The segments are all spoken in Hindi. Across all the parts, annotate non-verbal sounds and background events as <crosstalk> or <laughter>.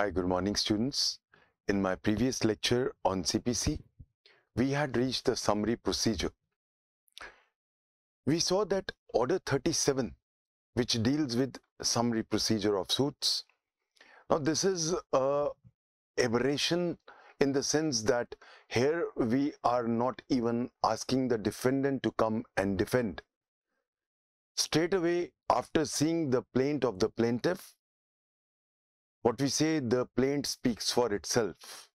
Hi, good morning students. In my previous lecture on CPC, we had reached the summary procedure. We saw that order 37, which deals with summary procedure of suits. Now this is a aberration in the sense that here we are not even asking the defendant to come and defend. Straight away after seeing the plaint of the plaintiff, what we say, the plaint speaks for itself.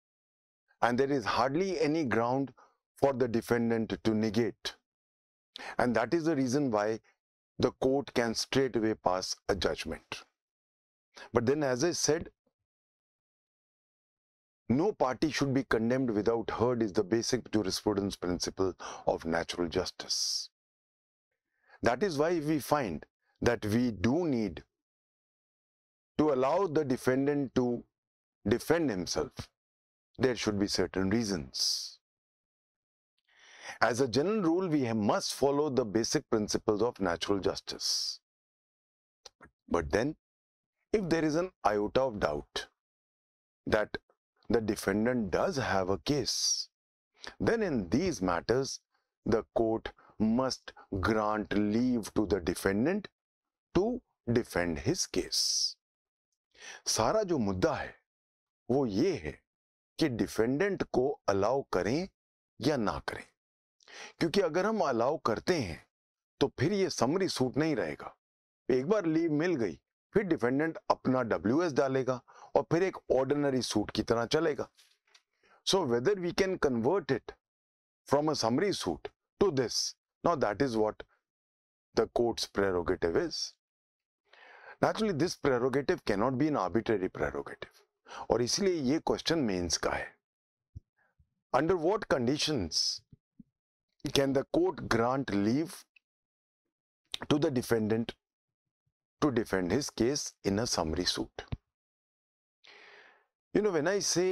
And there is hardly any ground for the defendant to negate. And that is the reason why the court can straightway pass a judgment. But then, as I said, no party should be condemned without heard is the basic jurisprudence principle of natural justice. That is why we find that we do need to allow the defendant to defend himself, there should be certain reasons. As a general rule, we must follow the basic principles of natural justice. But then, if there is an iota of doubt that the defendant does have a case, then in these matters, the court must grant leave to the defendant to defend his case. सारा जो मुद्दा है वो ये है कि डिफेंडेंट को अलाउ करें या ना करें क्योंकि अगर हम अलाउ करते हैं तो फिर ये समरी सूट नहीं रहेगा एक बार लीव मिल गई फिर डिफेंडेंट अपना डब्ल्यू डालेगा और फिर एक ऑर्डिनरी सूट की तरह चलेगा so whether we can convert it from a summary suit to this now that is what the court's prerogative is naturally this prerogative cannot be an arbitrary prerogative और इसलिए ये क्वेश्चन मेंस का है under what conditions can the court grant leave to the defendant to defend his case in a summary suit. You know, when I say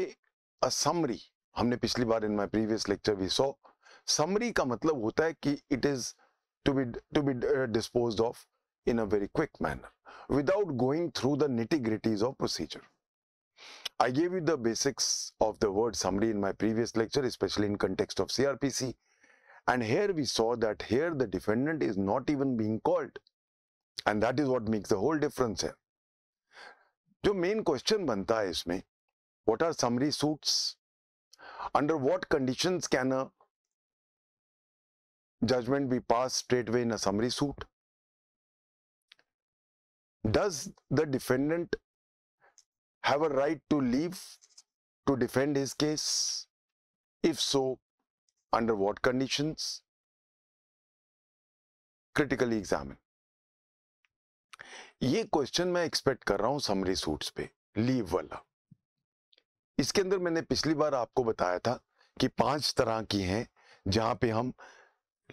a summary, हमने पिछली बार in my previous lecture we saw, summary का मतलब होता है कि it is to be uh, disposed of in a very quick manner without going through the nitty-gritties of procedure. I gave you the basics of the word summary in my previous lecture, especially in context of CRPC. And here we saw that here the defendant is not even being called. And that is what makes the whole difference here. The main question बनता is me, what are summary suits? Under what conditions can a judgment be passed straight way in a summary does the defendant have a right to leave to defend his case? If so, under what conditions? Critically examine. ये क्वेश्चन मैं एक्सपेक्ट कर रहा हूं समरी सूट्स पे लीव वाला इसके अंदर मैंने पिछली बार आपको बताया था कि पांच तरह की हैं जहां पे हम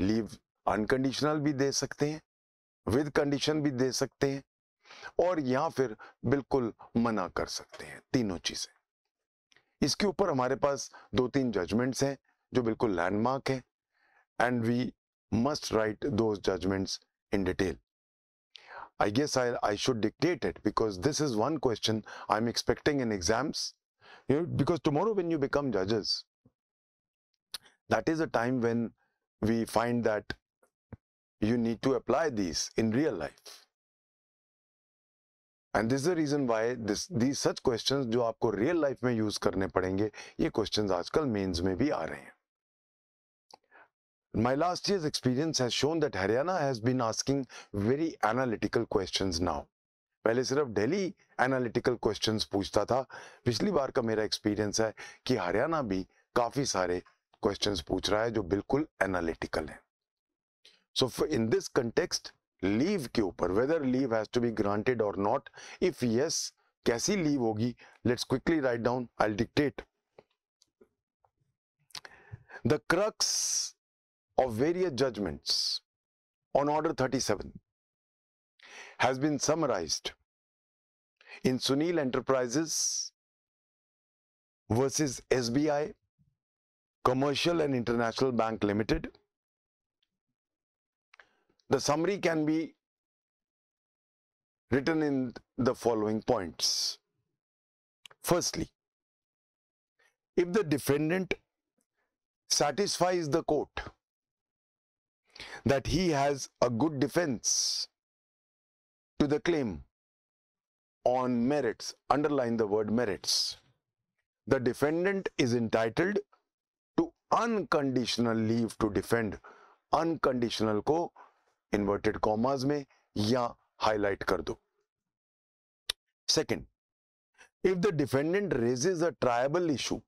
लीव अनकंडीशनल भी दे सकते हैं विद कंडीशन भी दे सकते हैं और या फिर बिल्कुल मना कर सकते हैं तीनों चीजें इसके ऊपर हमारे पास दो तीन जजमेंट्स हैं जो बिल्कुल लैंडमार्क है and we must write two judgments in detail I guess I I should dictate it because this is one question I am expecting in exams because tomorrow when you become जजेस that is a time when we find that you need to apply this in real life and this the reason why this the such questions जो आपको रियल लाइफ में यूज करने पड़ेंगे ये क्वेश्चंस आजकल मेंस में भी आ रहे हैं My last year's experience has shown that Haryana has been asking very analytical questions now. पहले सिर्फ डेली एनालिटिकल क्वेश्चन पूछता था पिछली बार का मेरा एक्सपीरियंस है कि हरियाणा भी काफी सारे क्वेश्चन पूछ रहा है जो बिल्कुल एनालिटिकल है so in this context leave के ऊपर whether leave has to be granted or not if yes कैसी लीव होगी quickly write down. I'll dictate. the crux of various judgments on Order 37 has been summarized in Sunil Enterprises versus SBI Commercial and International Bank Limited the summary can be written in the following points. Firstly, if the defendant satisfies the court that he has a good defense to the claim on merits, underline the word merits, the defendant is entitled to unconditional leave to defend. Unconditional co inverted commas में या हाईलाइट कर दो second, if the defendant raises a triable issue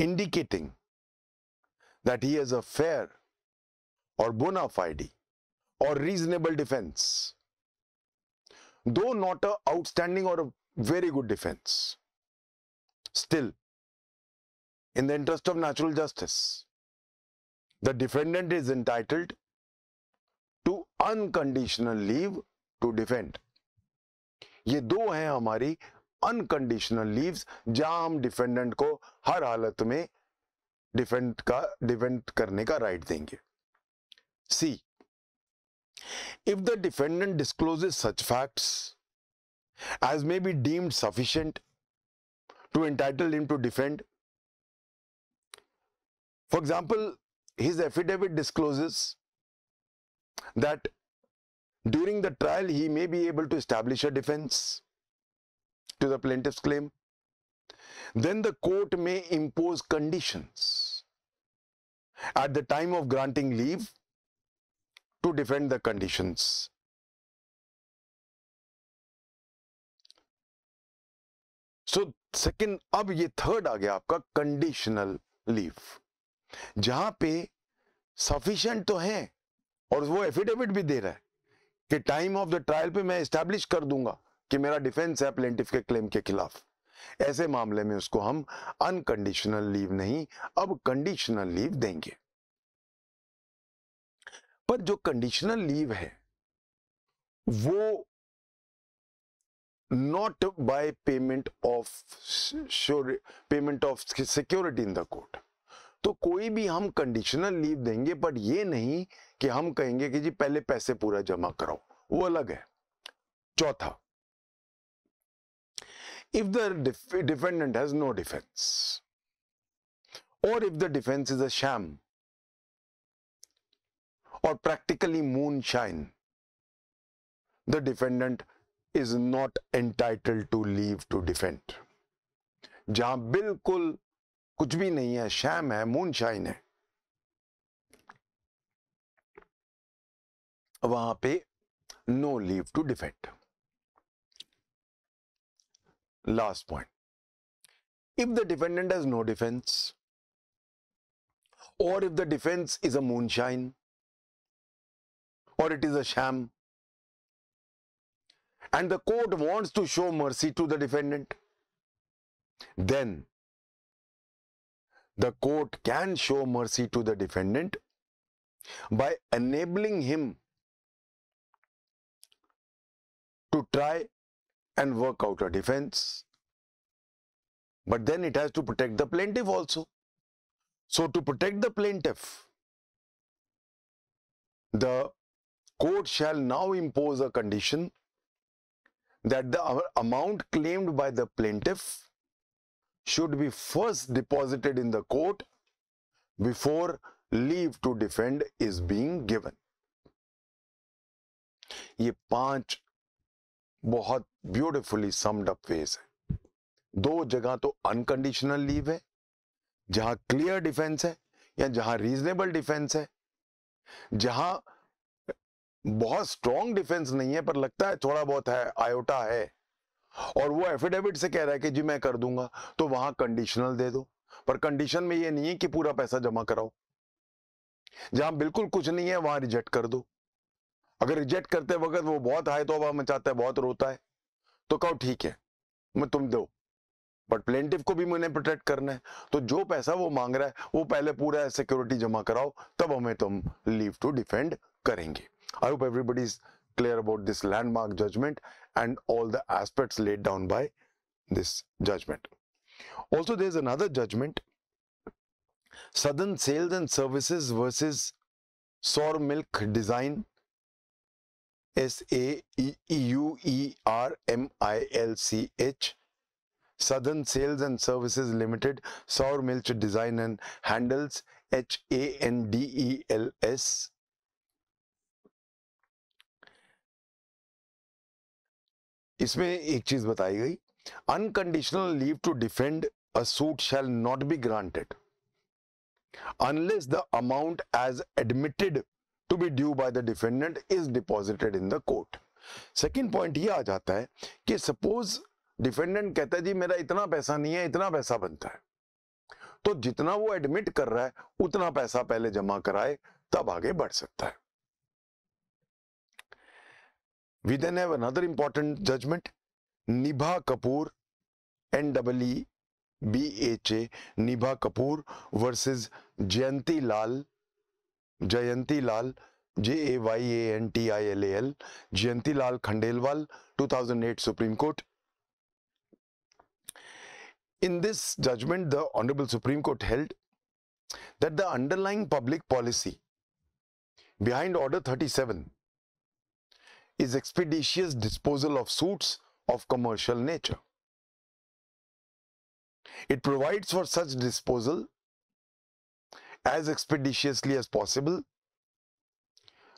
indicating that he has a fair or bona fide or reasonable defence though not a outstanding or a very good defence still in the interest of natural justice the defendant is entitled unconditional leave to defend ये दो हैं हमारी अनकंडीशनल लीव्स जहां हम डिफेंडेंट को हर हालत में डिफेंड का डिफेंड करने का राइट देंगे C if the defendant discloses such facts as may be deemed sufficient to entitle him to defend for example his affidavit discloses that during the trial he may be able to establish a defense to the plaintiff's claim. Then the court may impose conditions at the time of granting leave to defend the conditions. So second, अब ये third, आ गया आपका कंडीशनल लीव जहां पे सफिशिएंट और वो एफिडेविट भी दे रहा है कि टाइम ऑफ द ट्रायल पे मैं स्टैब्लिश कर दूंगा कि मेरा डिफेंस है प्लेंटिफ के क्लेम के खिलाफ ऐसे मामले में उसको हम अनकंडीशनल लीव नहीं अब कंडीशनल लीव देंगे पर जो कंडीशनल लीव है वो not by payment of payment of security in the court तो कोई भी हम कंडीशनल लीव देंगे बट ये नहीं कि हम कहेंगे कि जी पहले पैसे पूरा जमा कराओ वो अलग है चौथा if the defendant has no defence or if the defence is a sham or practically moonshine the defendant is not entitle to leave to defend जहां बिल्कुल कुछ भी नहीं है शैम है मूनशाइन है वहां पे no leave to defend last point if the defendant has no defence or if the defence is a moonshine or it is a sham and the court wants to show mercy to the defendant then the court can show mercy to the defendant by enabling him to try and work out a defense. But then it has to protect the plaintiff also. So to protect the plaintiff, the court shall now impose a condition that the amount claimed by the plaintiff should be first deposited in the court before leave to defend is being given. ये पांच बहुत ब्यूटिफुली समड अप वेज है दो जगह तो अनकंडीशनल लीव है जहां क्लियर डिफेंस है या जहां रीजनेबल डिफेंस है जहां बहुत स्ट्रॉन्ग डिफेंस नहीं है पर लगता है थोड़ा बहुत है आयोटा है और वो एफिडेविट से कह रहा है कि जी मैं कर दूंगा तो वहां कंडीशनल दे दो पर कंडीशन में ये नहीं है कि पूरा पैसा जमा कराओ जहां बिल्कुल कुछ नहीं है वहां रिजेक्ट कर दो अगर रिजेक्ट करते वक्त वो बहुत हाई तोबा मचाता है बहुत रोता है तो कहो ठीक है मैं तुम दो बट प्लेंटिव को भी मैंने प्रोटेक्ट करना है तो जो पैसा वो मांग रहा है वो पहले पूरा सिक्योरिटी जमा कराओ तब हमें तुम लीव टू डिफेंड करेंगे I hope everybody's clear about this landmark judgment and all the aspects laid down by this judgment. Also, there's another judgment Southern Sales and Services versus Sour Milk Design S A E U E R M I L C H Southern Sales and Services Limited Sour Milk Design and Handles H A N D E L S इसमें एक चीज बताई गई unconditional leave to defend at shall not be granted unless the amount as admitted to be due by the defendant is is in the court second point ये आ जाता है कि सपोज डिफेंडेंट कहता है जी मेरा इतना पैसा नहीं है इतना पैसा बनता है तो जितना वो एडमिट कर रहा है उतना पैसा पहले जमा कराए तब आगे बढ़ सकता है We then have another important judgment, Nibha Kapoor, NEE BHA, Nibha Kapoor versus Jayanti Lal, Jayanti Lal, J A Y A N T I L A L, Jayanti Lal Khandelwal, 2008 Supreme Court. In this judgment, the Honorable Supreme Court held that the underlying public policy behind Order 37 is expeditious disposal of suits of commercial nature. It provides for such disposal as expeditiously as possible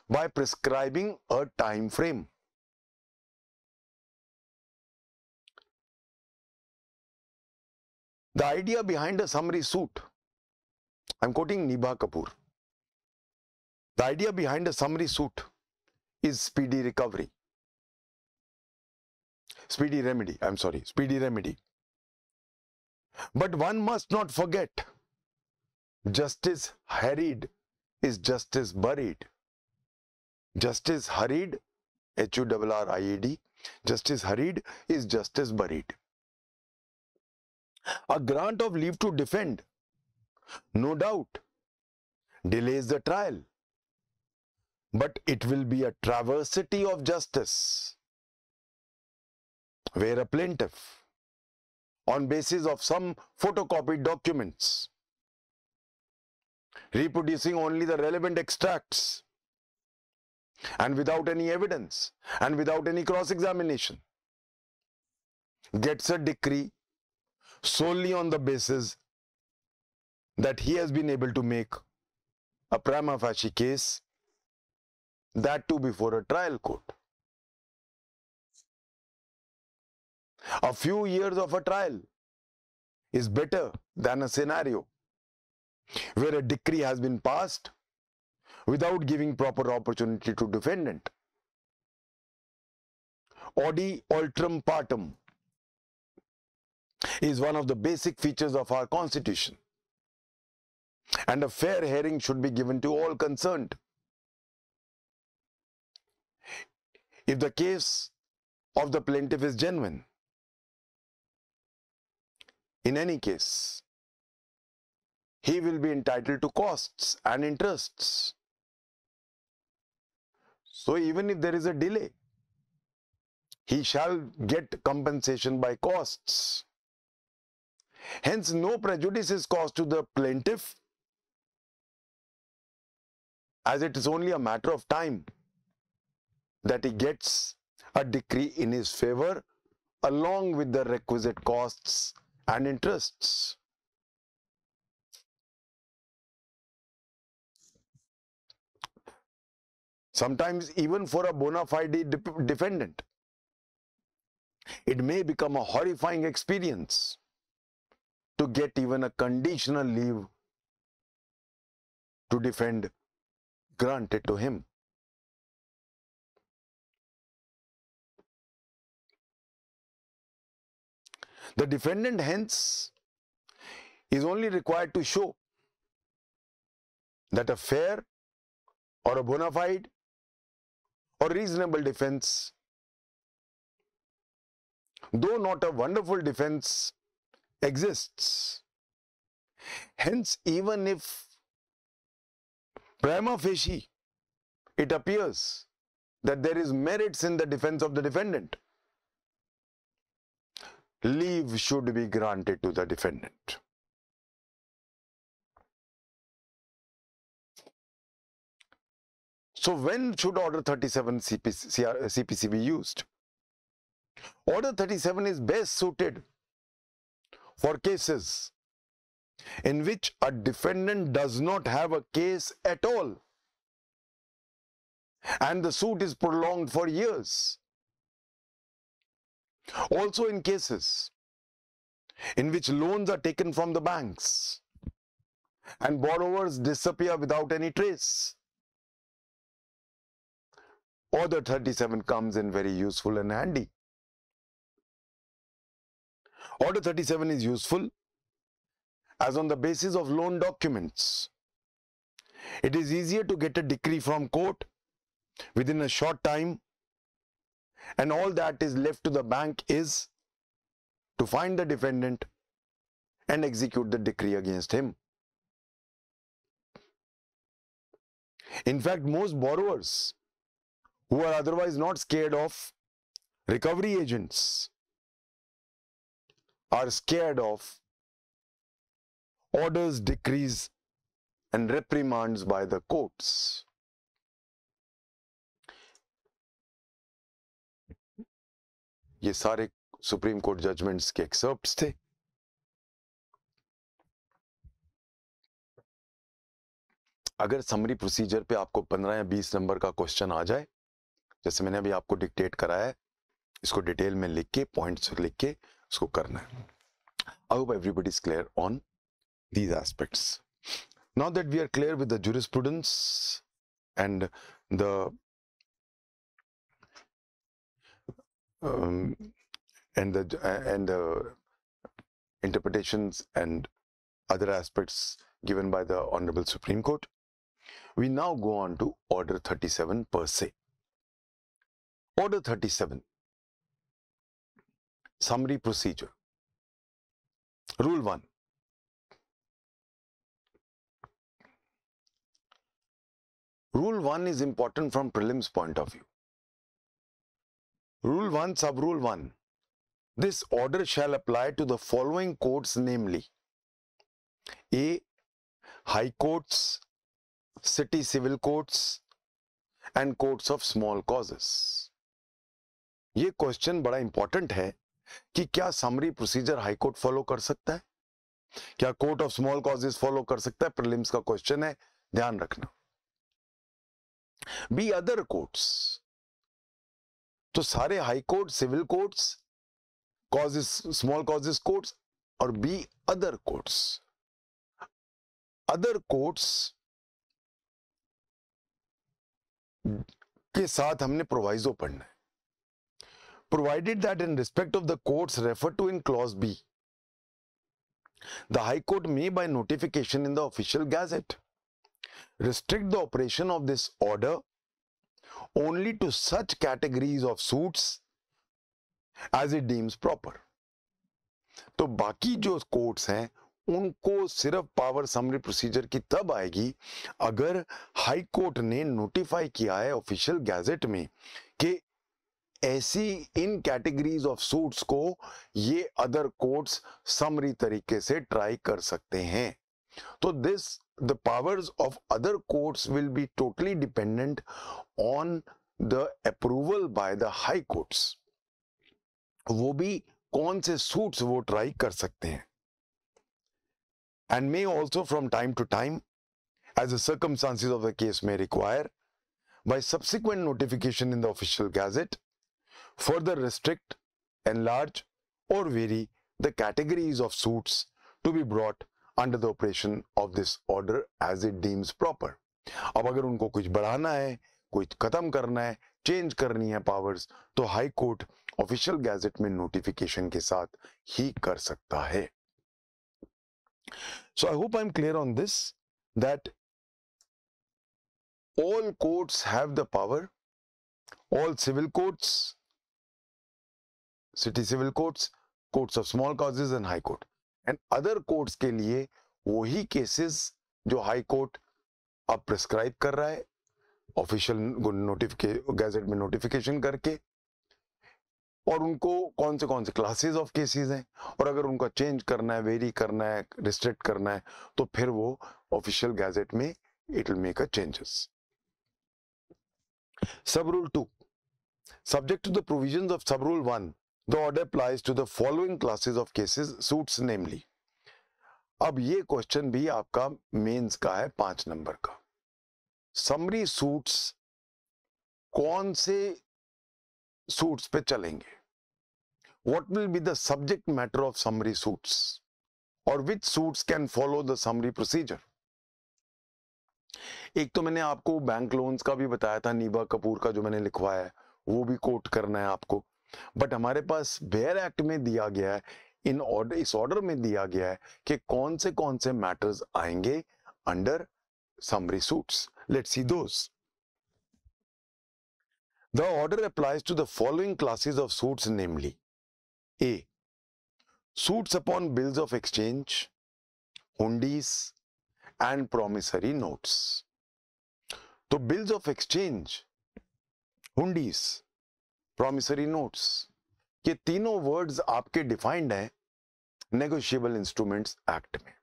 by prescribing a time frame. The idea behind a summary suit, I'm quoting Nibha Kapoor. The idea behind a summary suit is speedy recovery. Speedy remedy, I'm sorry, speedy remedy. But one must not forget justice harried is justice buried. Justice hurried, H U R R I E D, justice hurried is justice buried. A grant of leave to defend, no doubt, delays the trial but it will be a traversity of justice where a plaintiff on basis of some photocopied documents reproducing only the relevant extracts and without any evidence and without any cross-examination gets a decree solely on the basis that he has been able to make a prima facie case that too before a trial court. A few years of a trial is better than a scenario where a decree has been passed without giving proper opportunity to defendant. Audi ultram partum is one of the basic features of our constitution and a fair hearing should be given to all concerned. if the case of the plaintiff is genuine. In any case, he will be entitled to costs and interests. So even if there is a delay, he shall get compensation by costs. Hence, no prejudice is caused to the plaintiff as it is only a matter of time that he gets a decree in his favor along with the requisite costs and interests. Sometimes even for a bona fide de defendant, it may become a horrifying experience to get even a conditional leave to defend granted to him. The defendant hence is only required to show that a fair or a bona fide or reasonable defense, though not a wonderful defense, exists. Hence, even if prima facie it appears that there is merits in the defense of the defendant, leave should be granted to the defendant. So when should Order 37 CPC, CPC be used? Order 37 is best suited for cases in which a defendant does not have a case at all and the suit is prolonged for years also in cases in which loans are taken from the banks and borrowers disappear without any trace. Order 37 comes in very useful and handy. Order 37 is useful as on the basis of loan documents. It is easier to get a decree from court within a short time and all that is left to the bank is to find the defendant and execute the decree against him. In fact, most borrowers who are otherwise not scared of recovery agents are scared of orders, decrees and reprimands by the courts. ये सारे सुप्रीम कोर्ट जजमेंट्स के एक्सर्प्ट थे अगर समरी प्रोसीजर पे आपको 15 या 20 नंबर का क्वेश्चन आ जाए जैसे मैंने अभी आपको डिक्टेट कराया है इसको डिटेल में लिख के पॉइंट्स लिख के उसको करना है I hope everybody is clear on these aspects now that we are clear with the jurisprudence and the um, and the and the interpretations and other aspects given by the Honorable Supreme Court. We now go on to Order 37 per se. Order 37 Summary Procedure Rule 1 Rule 1 is important from prelims point of view. Rule 1, sub rule 1. This order shall apply to the following courts namely A. High courts, city civil courts and courts of small causes. ये क्वेश्चन बड़ा इंपॉर्टेंट है कि क्या summary procedure high court follow कर सकता है क्या court of small causes follow कर सकता है प्रिलिम्स का क्वेश्चन है ध्यान रखना बी अदर कोर्ट्स तो सारे high court civil courts causes small causes courts और B other courts other courts के साथ हमने प्रोवाइजो पढ़ना है provided that in respect of the courts refer to in clause B the high court may by notification in the official gazette restrict the operation of this order only to such categories of suits as it deems proper. तो बाकी जो कोर्ट्स हैं उनको सिर्फ पावर समरी प्रोसीजर की तब आएगी अगर हाई कोर्ट ने नोटिफाई किया है ऑफिशियल गैजेट में कि ऐसी इन कैटेगरीज ऑफ सूट्स को ये अदर कोर्ट्स समरी तरीके से ट्राई कर सकते हैं तो this the powers of other courts will be totally dependent on the approval by the high courts वो भी कौन से सूट्स वो ट्राई कर सकते हैं also from time to time, as the circumstances of the case may require, by subsequent notification in the official gazette, further restrict, enlarge, or vary the categories of suits to be brought under the operation of this order as it deems proper अब अगर उनको कुछ बढ़ाना है कुछ खत्म करना है चेंज करनी है पावर्स तो हाई कोर्ट ऑफिशियल गैजेट में नोटिफिकेशन के साथ ही कर सकता है so I hope I am clear on this that all courts have the power all civil courts city civil courts courts of small causes and high court and other courts के लिए वही केसेस जो हाई कोर्ट अब प्रिस्क्राइब कर रहा है ऑफिशियल गैजेट में नोटिफिकेशन करके और उनको कौन से कौन से क्लासेस ऑफ केसेस हैं और अगर उनका चेंज करना है वेरी करना है रिस्ट्रिक्ट करना है तो फिर वो ऑफिशियल गैजेट में it will make a changes sub rule to subject to the provisions of sub rule one the order applies to the following classes of cases suits namely अब ये क्वेश्चन भी आपका मेंस का है पांच नंबर का समरी सूट्स कौन से सूट्स पे चलेंगे what will be the subject matter of summary suits और which suits can follow the summary procedure एक तो मैंने आपको बैंक लोन्स का भी बताया था नीबा कपूर का जो मैंने लिखवाया है वो भी कोट करना है आपको बट हमारे पास बेयर एक्ट में दिया गया है इन ऑर्डर इस ऑर्डर में दिया गया है कि कौन से कौन से मैटर्स आएंगे under summary suits let see those the order applies to the following classes of suits namely A suits upon bills of exchange hundis and promissory notes तो bills of exchange hundis promissory notes ये तीनों वर्ड्स आपके डिफाइंड हैं नेगोशिएबल इंस्ट्रूमेंट्स एक्ट में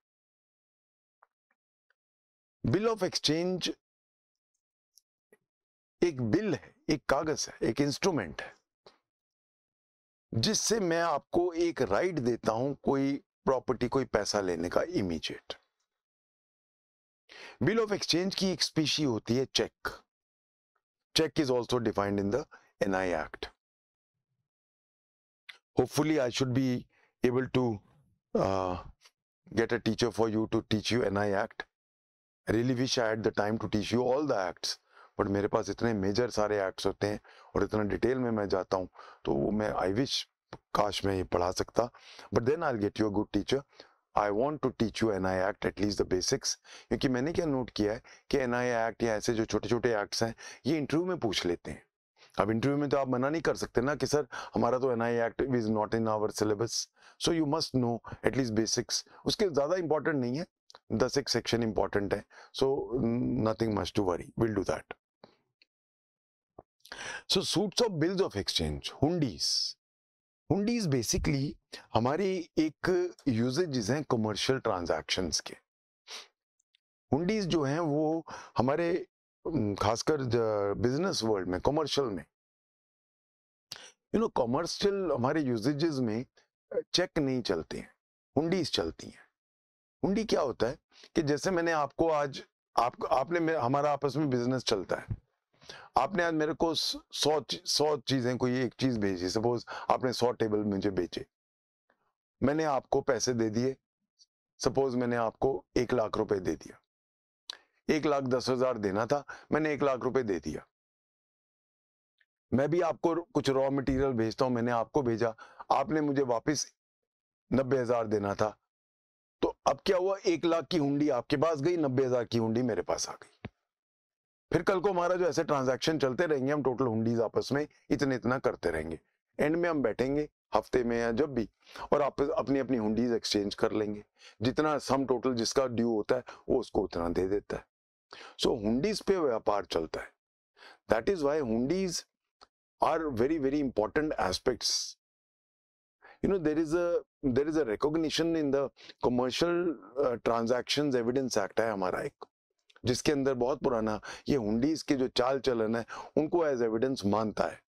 बिल ऑफ एक्सचेंज एक बिल है एक कागज है एक इंस्ट्रूमेंट है जिससे मैं आपको एक राइट देता हूं कोई प्रॉपर्टी कोई पैसा लेने का इमीडिएट बिल ऑफ एक्सचेंज की एक स्पीशी होती है cheque cheque is also defined in the NI Act. Hopefully, I should be able to uh, get a teacher for you to teach you NI Act. I really wish I had the time to teach you all the acts. But मेरे पास इतने मेजर सारे एक्ट्स होते हैं और इतना डिटेल में मैं जाता हूँ तो वो मैं आई विश काश मैं ये पढ़ा सकता but then I get you a good teacher I want to teach you N I act at least the basics क्योंकि मैंने क्या नोट किया है कि एन आई एक्ट या ऐसे जो छोटे छोटे एक्ट्स हैं ये इंटरव्यू में पूछ लेते हैं अब इंटरव्यू में तो आप मना नहीं कर सकते ना कि सर हमारा तो N I act is not in our syllabus so you must know at least basics उसके ज़्यादा इंपॉर्टेंट नहीं है दस एक सेक्शन इंपॉर्टेंट है so nothing must to worry will do that so suits of bills of exchange hundis hundis basically हमारी एक यूजेजेस हैं कमर्शियल ट्रांजैक्शंस के हुडीज जो हैं वो हमारे खासकर बिजनेस वर्ल्ड में कॉमर्शियल में यू नो कॉमर्शियल हमारे यूजेजेस में चेक नहीं चलते हैं हुंडीज चलती हैं हुंडी क्या होता है कि जैसे मैंने आपको आज आप आपने हमारा आपस में बिजनेस चलता है आपने आज मेरे को सौ सौ चीजें कोई एक चीज भेजी सपोज आपने सौ टेबल मुझे बेचे मैंने आपको पैसे दे दिए सपोज मैंने आपको एक लाख रुपए दे दिया एक लाख दस हजार देना था मैंने एक लाख रुपए दे दिया मैं भी आपको कुछ रॉ मटेरियल भेजता हूं मैंने आपको भेजा आपने मुझे वापस नब्बे हजार देना था तो अब क्या हुआ एक लाख की हुंडी आपके पास गई नब्बे हजार की हुंडी मेरे पास आ गई फिर कल को हमारा जो ऐसे ट्रांजैक्शन चलते रहेंगे हम टोटल हुंडीज आपस में इतने इतना करते रहेंगे एंड में हम बैठेंगे हफ्ते में या जब भी और आप अपनी अपनी हुंडीज एक्सचेंज कर लेंगे जितना सम टोटल जिसका ड्यू होता है वो उसको उतना दे देता है सो हुडीज पे व्यापार चलता है that is why hundis are very very important aspect you know there is a there is a recognition in the commercial transaction evidence act है हमारा एक जिसके अंदर बहुत पुराना ये हुडीज के जो चाल चलन है उनको एज एविडेंस मानता है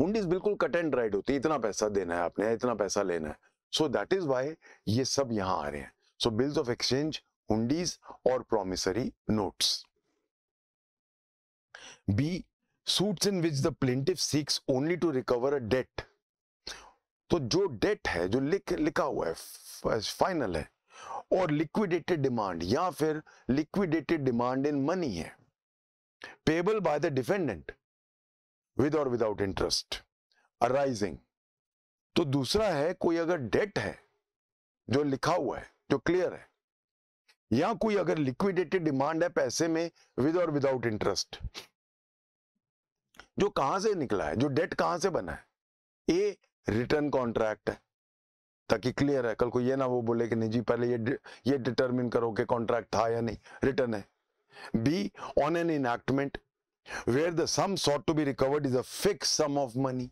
हुडीज बिल्कुल कट एंड राइट होती है इतना पैसा देना है आपने इतना पैसा लेना है सो दैट इज वाई ये सब यहाँ आ रहे हैं so bills of exchange hundis और promissory notes be suits in which the plaintiff seeks only to recover a debt तो जो डेट है जो लिख लिखा हुआ है फाइनल है और लिक्विडेटेड डिमांड या फिर लिक्विडेटेड डिमांड इन मनी है payable by the defendant with or without interest arising तो दूसरा है कोई अगर डेट है जो लिखा हुआ है जो क्लियर है या कोई अगर लिक्विडेटेड डिमांड है पैसे में विद और विदाउट इंटरेस्ट जो कहां से निकला है जो डेट कहां से बना है ए रिटर्न कॉन्ट्रैक्ट है ताकि क्लियर है कल को ये ना वो बोले कि नहीं जी पहले ये ये डिटरमिन करो कि कॉन्ट्रैक्ट था या नहीं रिटर्न है be on an enactment where the sum sought to be recovered is a fixed sum of money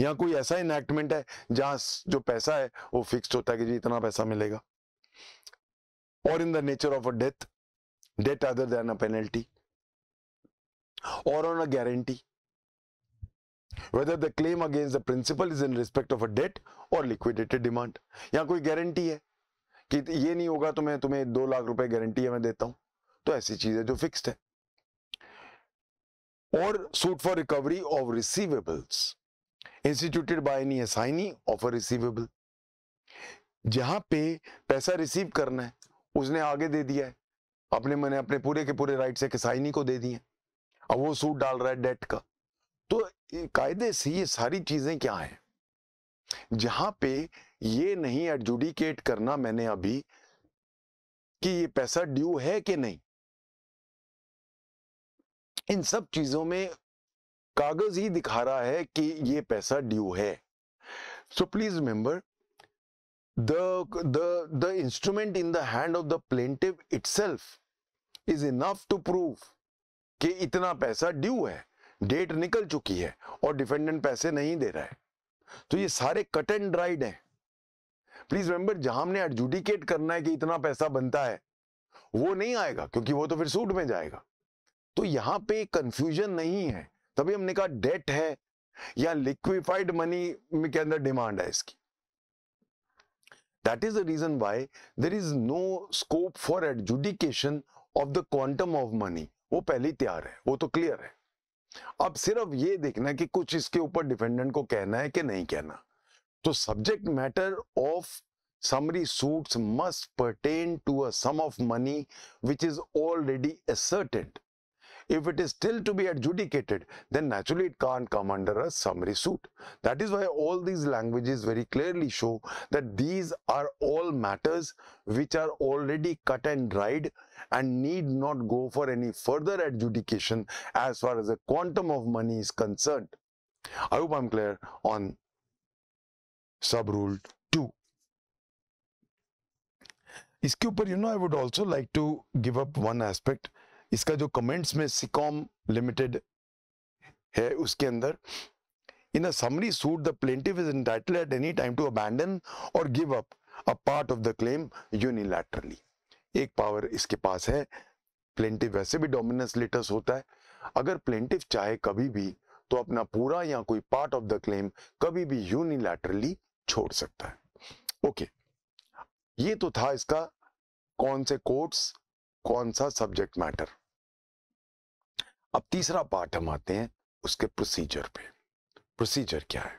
या कोई ऐसा इनएक्टमेंट है जहां जो पैसा है वो फिक्स होता है कि जी इतना पैसा मिलेगा or in the nature of a death, debt other than a penalty, or on a guarantee, whether the claim against the principal is in respect of a debt or liquidated demand. यहाँ कोई गारंटी है कि ये नहीं होगा तो मैं तुम्हें दो लाख रुपए गारंटी है मैं देता हूं तो ऐसी चीज है जो फिक्स्ड है or suit for recovery of receivables instituted by any assignee of a receivable जहां पे पैसा रिसीव करना है उसने आगे दे दिया है अपने मैंने अपने पूरे के पूरे राइट से किसाइनी को दे दिए अब वो सूट डाल रहा है डेट का तो कायदे से ये सारी चीजें क्या है जहां पे ये नहीं एडजुडिकेट करना मैंने अभी कि ये पैसा ड्यू है कि नहीं इन सब चीजों में कागज ही दिखा रहा है कि ये पैसा ड्यू है so please remember the the the instrument in the hand of the plaintiff itself is enough to prove कि इतना पैसा ड्यू है डेट निकल चुकी है और डिफेंडेंट पैसे नहीं दे रहा है तो ये सारे कट एंड ड्राइड हैं प्लीज रिमेंबर जहां हमने एडजुडिकेट करना है कि इतना पैसा बनता है वो नहीं आएगा क्योंकि वो तो फिर सूट में जाएगा तो यहां पे कंफ्यूजन नहीं है तभी हमने कहा डेट है या लिक्विफाइड मनी के अंदर डिमांड है इसकी That is the reason why there is no scope for adjudication of the quantum of money. wo pehle hi taiyar hai wo to clear hai ab sirf ye dekhna hai ki kuch iske upar defendant ko kehna hai ki nahi kehna to subject matter of summary suits must pertain to a sum of money which is already asserted If it is still to be adjudicated, then naturally it can't come under a summary suit. That is why all these languages very clearly show that these are all matters which are already cut and dried and need not go for any further adjudication as far as the quantum of money is concerned. I hope I'm clear on sub rule 2. Iskuper, you know, I would also like to give up one aspect. इसका जो कमेंट्स में सिकॉम लिमिटेड है उसके अंदर in summary suit the plaintiff is entitled at any time to abandon or give up a part of the claim unilaterally एक पावर इसके पास है प्लेंटिव वैसे भी डोमिनेंस लेटस होता है अगर प्लेंटिव चाहे कभी भी तो अपना पूरा या कोई पार्ट ऑफ द क्लेम कभी भी यूनिलैटरली छोड़ सकता है ओके okay. ये तो था इसका कौन से कोर्ट्स कौन सा सब्जेक्ट मैटर अब तीसरा पार्ट हम आते हैं उसके प्रोसीजर पे प्रोसीजर क्या है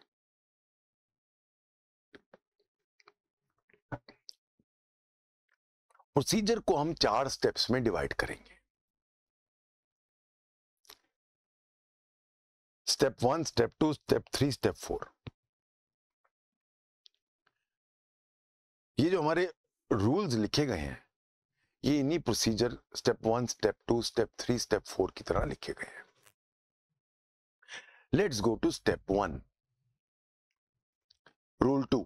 प्रोसीजर को हम चार स्टेप्स में डिवाइड करेंगे step one step two step three step four ये जो हमारे रूल्स लिखे गए हैं ये इन्हीं procedure step one step two step three step four की तरह लिखे गए हैं let's go to step one rule two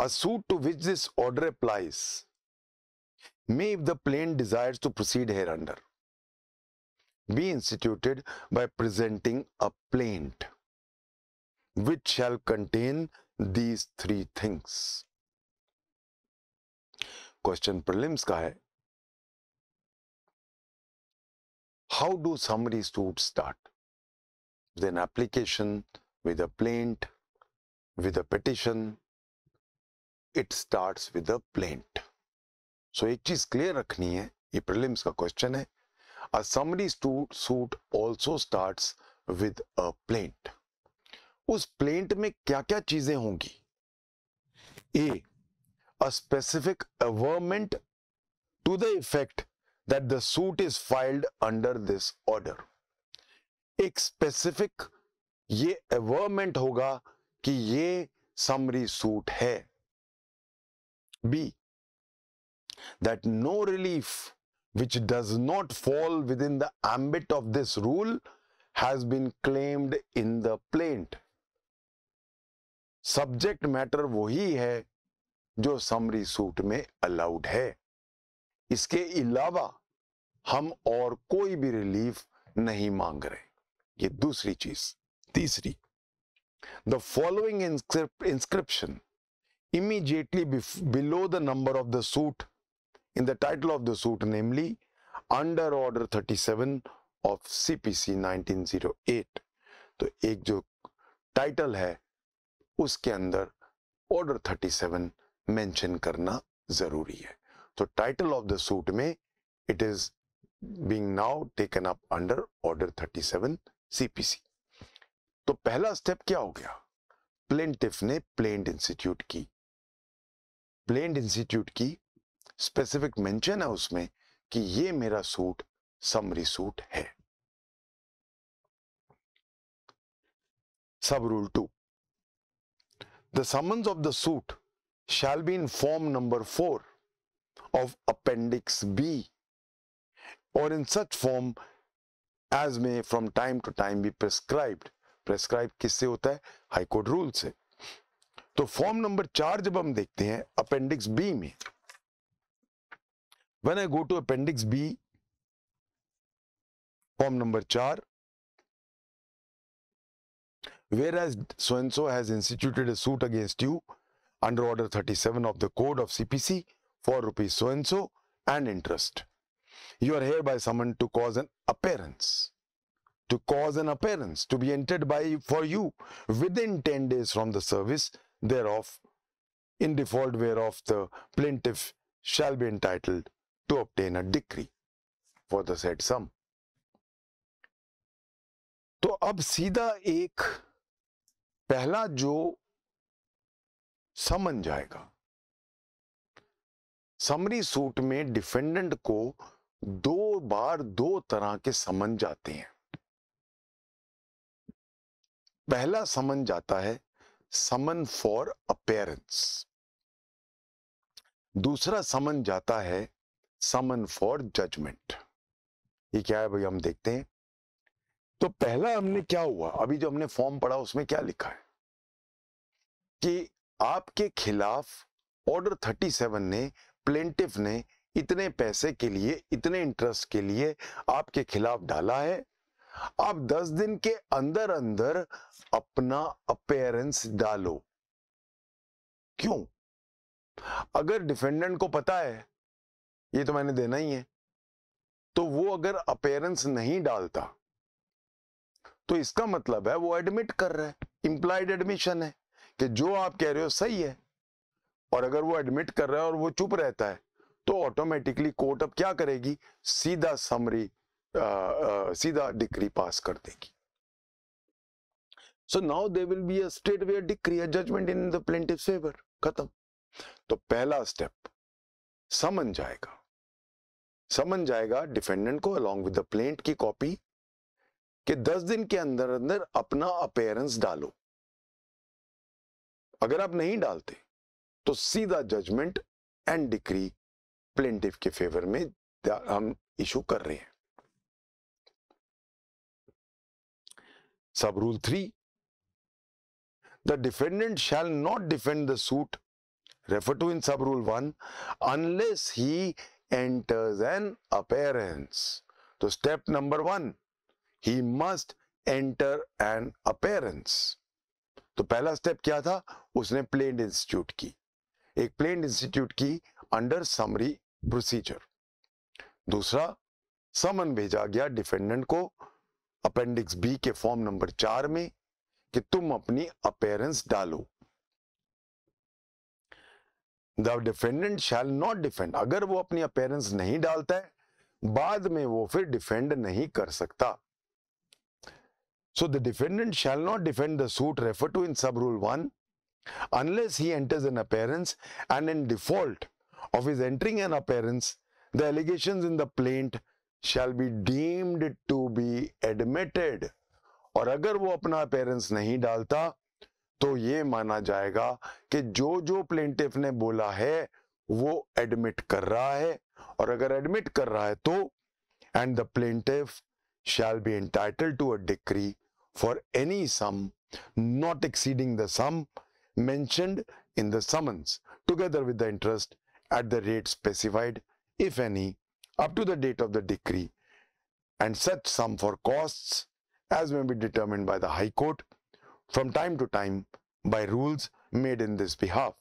a suit to which this order applies may if the plaintiff desire to proceed hereunder be instituted by presenting a plaint which shall contain these three things question prelims का है how do summary suit start with an application with a plaint with a petition it start with a plaint so एक चीज क्लियर रखनी है ये प्रिलिम्स का क्वेश्चन है a summary suit suit also start with a plaint उस प्लेंट में क्या क्या चीजें होंगी ए a specific averment to the effect that the suit is filed under this order. एक specific ये averment होगा कि ये summary suit है. B. That no relief which does not fall within the ambit of this rule has been claimed in the plaint. Subject matter वही है जो समरी सूट में अलाउड है इसके अलावा हम और कोई भी रिलीफ नहीं मांग रहे ये दूसरी चीज तीसरी the following inscription immediately below the number of the suit in the under order thirty seven of under order 37 of CPC 1908. तो एक जो टाइटल है उसके अंदर ऑर्डर 37 मेंशन करना जरूरी है तो टाइटल ऑफ द सूट में it is being now taken up under order 37 CPC तो पहला स्टेप क्या हो गया प्लेंटिफ ने प्लेंट इंस्टीट्यूट की प्लेंट इंस्टीट्यूट की स्पेसिफिक मेंशन है उसमें कि ये मेरा सूट समरी सूट है sub rule two the summons of the suit shall be in form number 4 of appendix B or in such form as may from time to time be prescribed prescribed किससे hota hai high court rule se तो form number 4 jab hum dekhte हैं appendix b mein when I go to appendix B, form number 4, whereas so and so has instituted a suit against you under order 37 of the code of CPC for rupees so and so and interest. You are hereby summoned to cause an appearance to cause an appearance to be entered by for you within 10 days from the service thereof in default whereof the plaintiff shall be entitled to obtain a decree for the said sum तो अब सीधा एक पहला जो समन जाएगा समरी सूट में डिफेंडेंट को दो बार दो तरह के समन जाते हैं पहला समन जाता है समन फॉर अपेयरेंस दूसरा समन जाता है समन फॉर जजमेंट ये क्या है भाई हम देखते हैं तो पहला हमने क्या हुआ अभी जो हमने फॉर्म पढ़ा उसमें क्या लिखा है कि आपके खिलाफ ऑर्डर 37 ने प्लेंटिफ ने इतने पैसे के लिए इतने इंटरेस्ट के लिए आपके खिलाफ डाला है आप 10 दिन के अंदर अंदर अपना अपेयरेंस डालो क्यों अगर डिफेंडेंट को पता है ये तो मैंने देना ही है तो वो अगर अपेयरेंस नहीं डालता तो इसका मतलब है वो एडमिट कर रहा है इंप्लाइड एडमिशन है कि जो आप कह रहे हो सही है और अगर वो एडमिट कर रहा है और वो चुप रहता है तो ऑटोमेटिकली कोर्ट अब क्या करेगी सीधा समरी सीधा डिक्री पास कर देगी so now they will be a state where decree judgment in the plaintiff favour खत्म तो पहला स्टेप समन जाएगा समन जाएगा डिफेंडेंट को अलोंग विद द प्लेंट की कॉपी कि 10 दिन के अंदर अंदर अपना अपेयरेंस डालो अगर आप नहीं डालते तो सीधा जजमेंट एंड डिक्री प्लेटिव के फेवर में हम इशू कर रहे हैं sub rule three the defendant shall not defend the suit refer to in sub rule one unless he enters an appearance तो step number one he must enter an appearance तो पहला स्टेप क्या था उसने प्लेन इंस्टीट्यूट की एक प्लेन इंस्टीट्यूट की अंडर समरी प्रोसीजर दूसरा समन भेजा गया डिफेंडेंट को अपेंडिक्स बी के फॉर्म नंबर चार में कि तुम अपनी अपेयरेंस डालो the defendant shall not defend अगर वो अपनी अपेयरेंस नहीं डालता है बाद में वो फिर डिफेंड नहीं कर सकता So the defendant shall not defend the suit referred to in sub rule 1 unless he enters an appearance and in default of his entering an appearance, the allegations in the plaint shall be deemed to be admitted. और अगर वो अपना अपेयरेंस नहीं डालता तो ये माना जाएगा कि जो जो प्लेंटिफ ने बोला है वो एडमिट कर रहा है और अगर एडमिट कर रहा है तो and the plaintiff shall be entitled to a decree for any sum not exceeding the sum mentioned in the summons together with the interest at the rate specified, if any, up to the date of the decree and such sum for costs as may be determined by the High Court from time to time by rules made in this behalf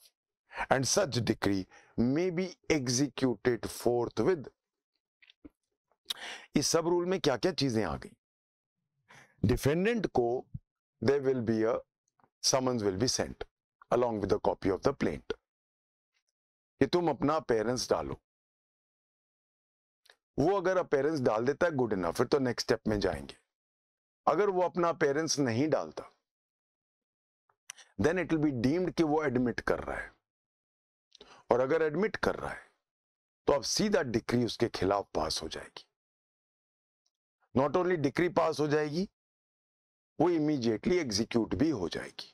and such decree may be executed forthwith इस सब रूल में क्या क्या चीजें आ गई डिफेंडेंट को they will be a summons will be sent along with copy of the plaint कि तुम अपना अपेरेंस डालो वो अगर अपेरेंस डाल देता है गुड इनफ फिर तो नेक्स्ट स्टेप में जाएंगे अगर वो अपना अपेरेंस नहीं डालता then it will be deemed कि वो एडमिट कर रहा है और अगर एडमिट कर रहा है तो अब सीधा डिक्री उसके खिलाफ पास हो जाएगी नॉट ओनली डिक्री पास हो जाएगी वो इमीडिएटली एग्जीक्यूट भी हो जाएगी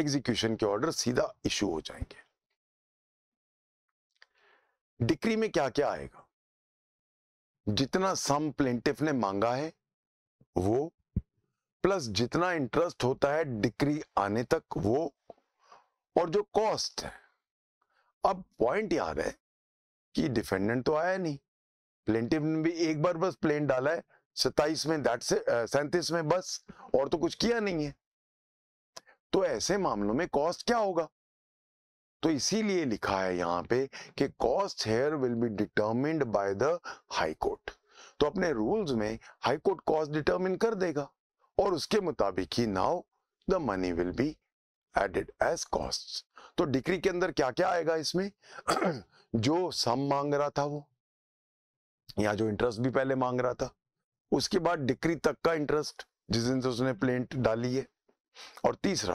एग्जीक्यूशन के ऑर्डर सीधा इश्यू हो जाएंगे डिक्री में क्या क्या आएगा जितना सम प्लेंटिफ ने मांगा है वो प्लस जितना इंटरेस्ट होता है डिक्री आने तक वो और जो कॉस्ट है अब पॉइंट याद है कि डिफेंडेंट तो आया नहीं प्लेंटिव ने भी एक बार बस प्लेन डाला है सत्ताईस में दैट से सैंतीस में बस और तो कुछ किया नहीं है तो ऐसे मामलों में कॉस्ट क्या होगा तो इसीलिए लिखा है यहां पे कि cost here will be determined by the high court तो अपने रूल्स में हाई कोर्ट कॉस्ट डिटर्मिन कर देगा और उसके मुताबिक ही now the money will be added as cost तो डिक्री के अंदर क्या क्या आएगा इसमें <clears throat> जो सम मांग रहा था वो या जो इंटरेस्ट भी पहले मांग रहा था उसके बाद डिक्री तक का इंटरेस्ट जिस दिन से उसने प्लेंट डाली है और तीसरा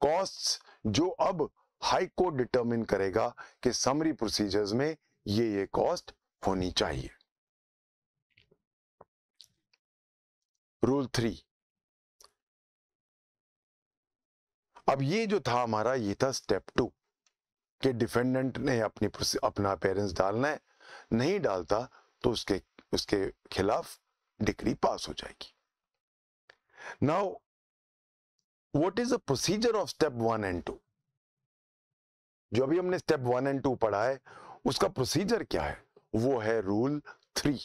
कॉस्ट जो अब हाई कोर्ट डिटरमिन करेगा कि समरी प्रोसीजर्स में ये ये कॉस्ट होनी चाहिए रूल थ्री अब ये जो था हमारा ये था स्टेप टू कि डिफेंडेंट ने अपनी अपना पेरेंट्स डालना है नहीं डालता तो उसके उसके खिलाफ डिक्री पास हो जाएगी now what is the procedure of step one and two जो अभी हमने स्टेप वन एंड टू पढ़ा है उसका प्रोसीजर क्या है वो है rule three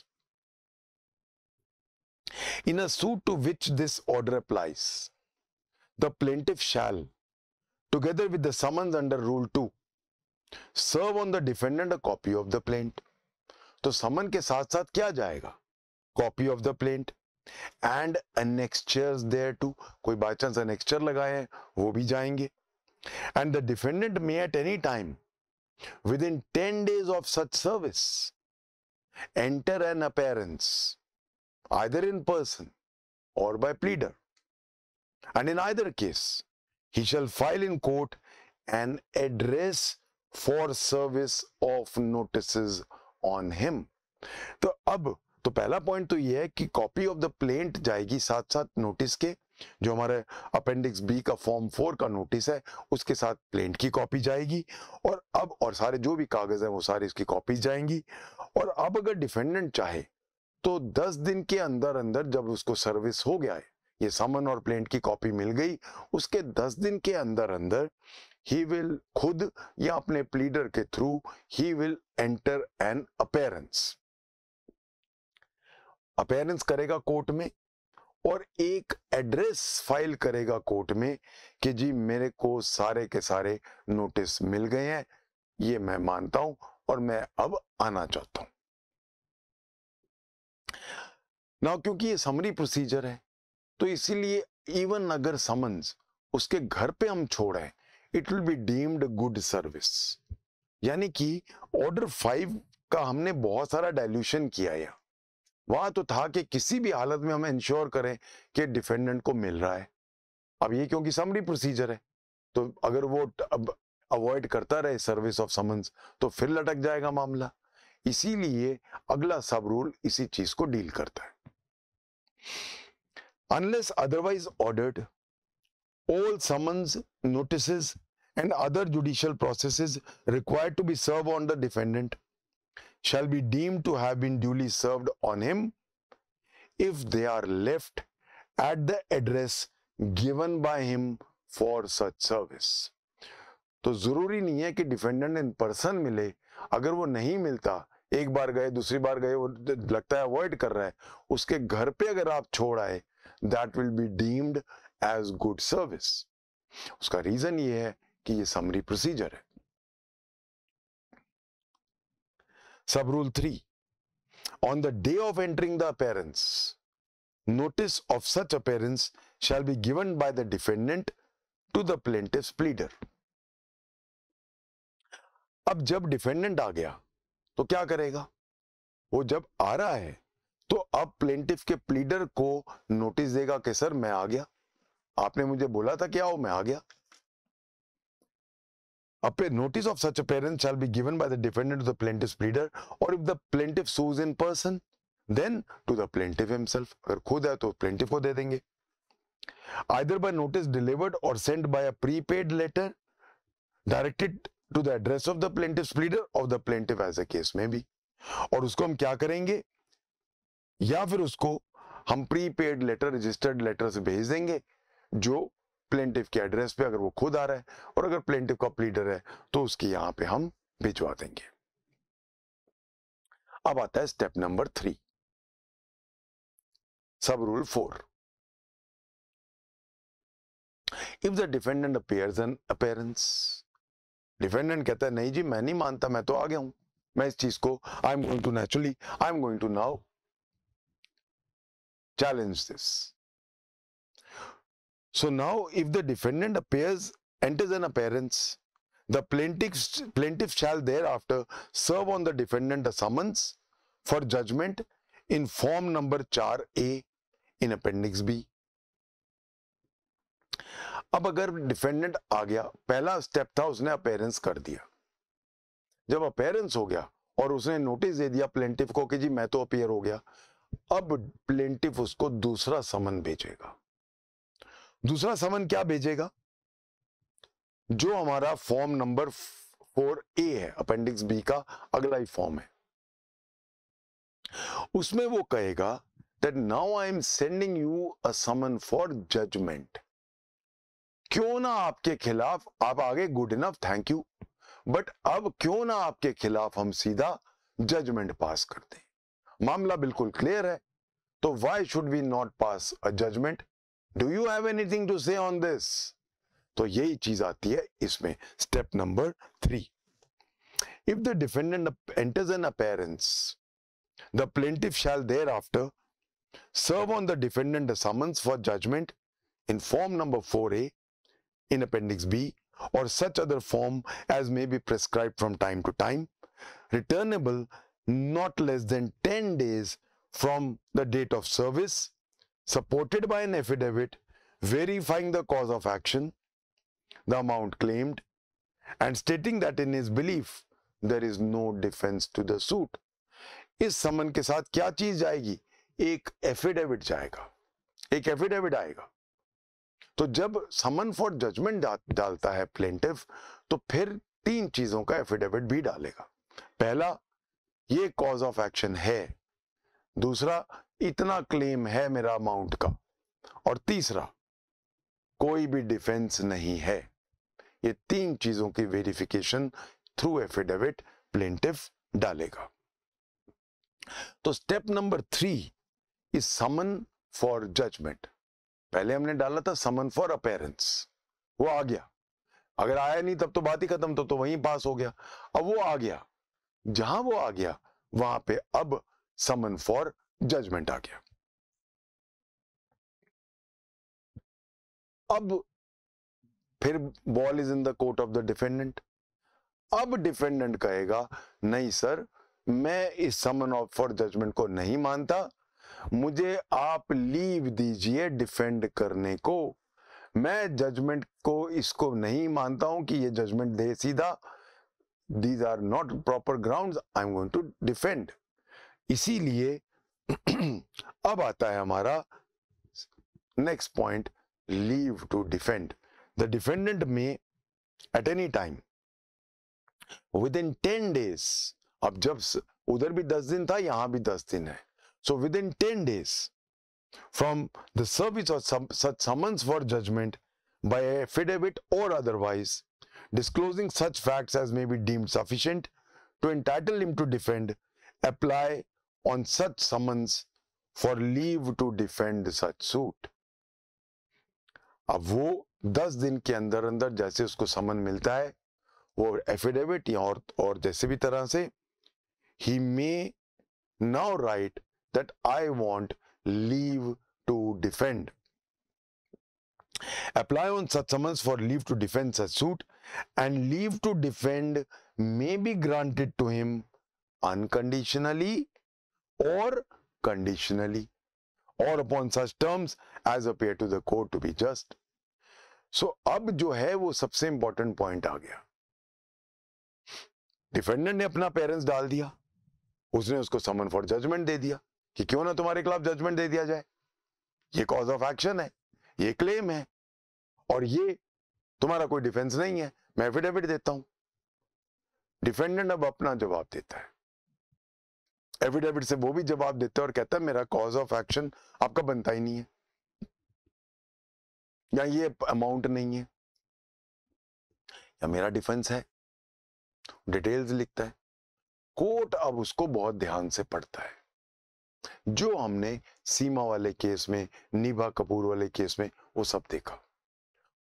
in a suit to which this order applies the plaintiff shall together with the summons under rule two serve on the defendant a copy of the plaint तो समन के साथ साथ क्या जाएगा copy of the plaint and annexures thereto कोई बाई चांस अनेक्सचर लगाए हैं वो भी जाएंगे and the defendant may at any time within ten days of such service enter an appearance either in person or by pleader and in either case he shall file in court an address for service of notices on him तो अब तो पहला पॉइंट तो ये है कि कॉपी ऑफ द प्लेंट जाएगी साथ साथ नोटिस के जो हमारे अपेंडिक्स बी का फॉर्म फोर का नोटिस है उसके साथ प्लेंट की कॉपी जाएगी और अब और सारे जो भी कागज है वो सारे इसकी कॉपी जाएंगी और अब अगर डिफेंडेंट चाहे तो 10 दिन के अंदर अंदर जब उसको सर्विस हो गया है ये समन और प्लेंट की कॉपी मिल गई उसके 10 दिन के अंदर अंदर ही विल खुद या अपने प्लीडर के through he will enter an appearance appearance करेगा कोर्ट में और एक एड्रेस फाइल करेगा कोर्ट में कि जी मेरे को सारे के सारे नोटिस मिल गए हैं ये मैं मानता हूं और मैं अब आना चाहता हूं ना क्योंकि ये समरी प्रोसीजर है तो इसीलिए इवन अगर समन्स उसके घर पे हम छोड़ें it will be deemed good service यानी कि ऑर्डर फाइव का हमने बहुत सारा डाइल्यूशन किया है वहां तो था कि किसी भी हालत में हम इंश्योर करें कि डिफेंडेंट को मिल रहा है अब ये क्योंकि समरी प्रोसीजर है तो अगर वो अब अवॉइड करता रहे सर्विस ऑफ समन्स तो फिर लटक जाएगा मामला इसीलिए अगला सब रूल इसी चीज को डील करता है unless otherwise ordered all summons, notices, and other judicial processes required to be served on the defendant shall be deemed to have been duly served on him if they are left at the address given by him for such service. तो जरूरी नहीं है कि डिफेंडेंट इन पर्सन मिले अगर वो नहीं मिलता एक बार गए दूसरी बार गए वो लगता है अवॉइड कर रहा है उसके घर पे अगर आप छोड़ आए that will be deemed as good service उसका रीजन ये है कि ये समरी प्रोसीजर है sub rule three on the day of entering the appearance notice of such appearance shall be given by the defendant to the plaintiff pleader अब जब डिफेंडेंट आ गया तो क्या करेगा वो जब आ रहा है तो अब प्लेटिव के प्लीडर को नोटिस देगा कि सर मैं आ गया आपने मुझे बोला था क्या हो मैं आ गया notice of such appearance shall be given by the defendant to the plaintiff pleader or if the plaintiff sues in person then to the plaintiff himself अगर खुद है तो प्लेंटिव को दे देंगे either by notice delivered or send by a prepaid letter directed to the address of the plaintiff pleader of the plaintiff as a case में भी और उसको हम क्या करेंगे या फिर उसको हम प्रीपेड लेटर रजिस्टर्ड लेटर से भेज देंगे जो प्लेंटिव के एड्रेस पे अगर वो खुद आ रहा है और अगर प्लेंटिव का प्लीडर है तो उसके यहां पे हम भिजवा देंगे अब आता है step number three sub rule four if the defendant appear an appearance defendant कहता है नहीं जी मैं नहीं मानता मैं तो आ गया हूं मैं इस चीज को I am going to naturally I am going to now challenge this So now if the defendant appears, enters an appearance, the plaintiff, plaintiff shall thereafter serve on the defendant a summons for judgment in form number 4A in appendix B. अब अगर डिफेंडेंट आ गया पहला स्टेप था उसने अपेयरेंस कर दिया जब अपेयरेंस हो गया और उसने नोटिस दे दिया प्लेंटिफ को कि जी मैं तो अपेयर हो गया अब प्लेंटिफ उसको दूसरा समन भेजेगा दूसरा समन क्या भेजेगा जो हमारा फॉर्म नंबर फोर ए है अपेंडिक्स बी का अगला ही फॉर्म है उसमें वो कहेगा that now I am sending you a summon for judgment क्यों ना आपके खिलाफ आप आगे good enough thank you but अब क्यों ना आपके खिलाफ हम सीधा जजमेंट पास करते मामला बिल्कुल क्लियर है तो why should we not pass a judgment do you have anything to say on this तो यही चीज आती है इसमें step number three. If the defendant enters an appearance, the plaintiff shall thereafter serve on the defendant a summons for judgment in form number 4A in appendix B or such other form as may be prescribed from time to time, returnable not less than 10 days from the date of service supported by an affidavit verifying the cause of action, the amount claimed, and stating that in his belief there is no defense to the suit. is summon ke साथ kya cheez jayegi ek affidavit jayega ek affidavit aayega तो जब समन फॉर जजमेंट डालता है प्लेंटिव तो फिर तीन चीजों का एफिडेविट भी डालेगा पहला ये कॉज ऑफ एक्शन है दूसरा इतना क्लेम है मेरा अमाउंट का और तीसरा कोई भी डिफेंस नहीं है ये तीन चीजों की वेरिफिकेशन थ्रू एफिडेविट प्लेंटिफ डालेगा तो step number three is summon for judgment पहले हमने डाला था समन फॉर अपेरेंस वो आ गया अगर आया नहीं तब तो बात ही खत्म तो, तो वहीं पास हो गया अब वो आ गया जहां वो आ गया वहां पे अब समन फॉर जजमेंट आ गया अब फिर ball is in the court of the defendant अब डिफेंडेंट कहेगा नहीं सर मैं इस समन ऑफ फॉर जजमेंट को नहीं मानता मुझे आप लीव दीजिए डिफेंड करने को मैं जजमेंट को इसको नहीं मानता हूं कि ये जजमेंट दे सीधा these are not proper ground I am going to defend इसीलिए अब आता है हमारा next point leave to defend the defendant में at any time within ten days अब जब उधर भी दस दिन था यहां भी दस दिन from the service of such summons for judgment by affidavit or otherwise, disclosing such facts as may be deemed sufficient to entitle him to defend, apply on such summons for leave to defend such suit, अब वो दस दिन के अंदर अंदर जैसे उसको समन मिलता है वो एफिडेविट या और, और जैसे भी तरह से he may now write that I want leave to defend apply on such summons for leave to defend such suit and leave to defend may be granted to him unconditionally or conditionally or upon such terms as appear to the court to be just. So अब जो है वो सबसे इंपॉर्टेंट पॉइंट आ गया डिफेंडेंट ने अपना पेरेंट्स डाल दिया उसने उसको समन फॉर जजमेंट दे दिया कि क्यों ना तुम्हारे खिलाफ जजमेंट दे दिया जाए ये कॉज ऑफ एक्शन है ये क्लेम है और ये तुम्हारा कोई डिफेंस नहीं है मैं एफिडेविट देता हूं डिफेंडेंट अब अपना जवाब देता है एफिडेविट से वो भी जवाब देता है और कहता है मेरा कॉज ऑफ एक्शन आपका बनता ही नहीं है या ये अमाउंट नहीं है या मेरा डिफेंस है डिटेल्स लिखता है कोर्ट अब उसको बहुत ध्यान से पढ़ता है जो हमने सीमा वाले केस में निभा कपूर वाले केस में वो सब देखा